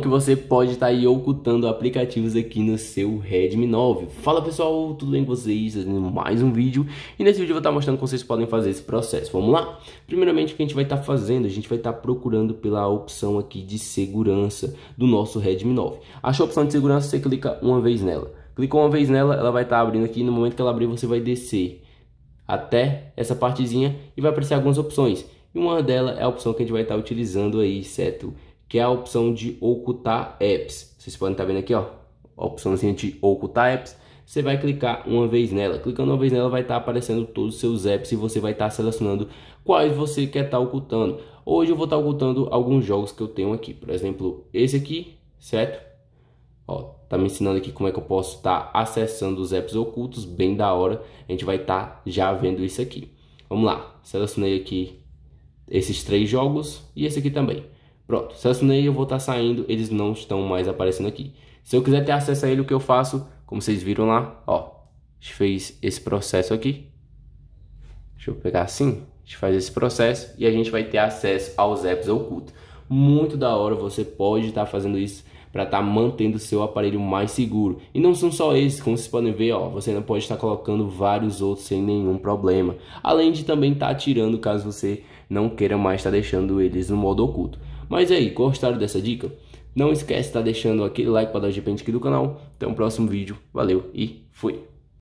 que você pode estar tá aí ocultando aplicativos aqui no seu Redmi 9. Fala pessoal, tudo bem com vocês? Mais um vídeo e nesse vídeo eu vou estar tá mostrando como vocês podem fazer esse processo. Vamos lá? Primeiramente o que a gente vai estar tá fazendo, a gente vai estar procurando pela opção aqui de segurança do nosso Redmi 9. Achou a opção de segurança, você clica uma vez nela. Clicou uma vez nela, ela vai estar abrindo aqui no momento que ela abrir você vai descer até essa partezinha e vai aparecer algumas opções. E uma delas é a opção que a gente vai estar utilizando aí, certo? que é a opção de ocultar apps. Vocês podem estar tá vendo aqui, ó, a opção de ocultar apps. Você vai clicar uma vez nela. Clicando uma vez nela vai estar tá aparecendo todos os seus apps e você vai estar tá selecionando quais você quer estar ocultando. Hoje eu vou estar ocultando alguns jogos que eu tenho aqui. Por exemplo, esse aqui, certo? Ó, tá me ensinando aqui como é que eu posso estar acessando os apps ocultos, bem da hora. A gente vai estar já vendo isso aqui. Vamos lá, selecionei aqui esses três jogos e esse aqui também. Pronto, se eu eu vou estar tá saindo, eles não estão mais aparecendo aqui. Se eu quiser ter acesso a ele, o que eu faço? Como vocês viram lá, ó, a gente fez esse processo aqui. Deixa eu pegar assim, a gente faz esse processo e a gente vai ter acesso aos apps ocultos. Muito da hora, você pode estar tá fazendo isso para estar tá mantendo seu aparelho mais seguro. E não são só esses, como vocês podem ver, ó, você ainda pode estar tá colocando vários outros sem nenhum problema. Além de também estar tá tirando caso você não queira mais estar tá deixando eles no modo oculto. Mas aí, gostaram dessa dica? Não esquece de estar tá deixando aquele like para dar o aqui do canal. Até o próximo vídeo. Valeu e fui!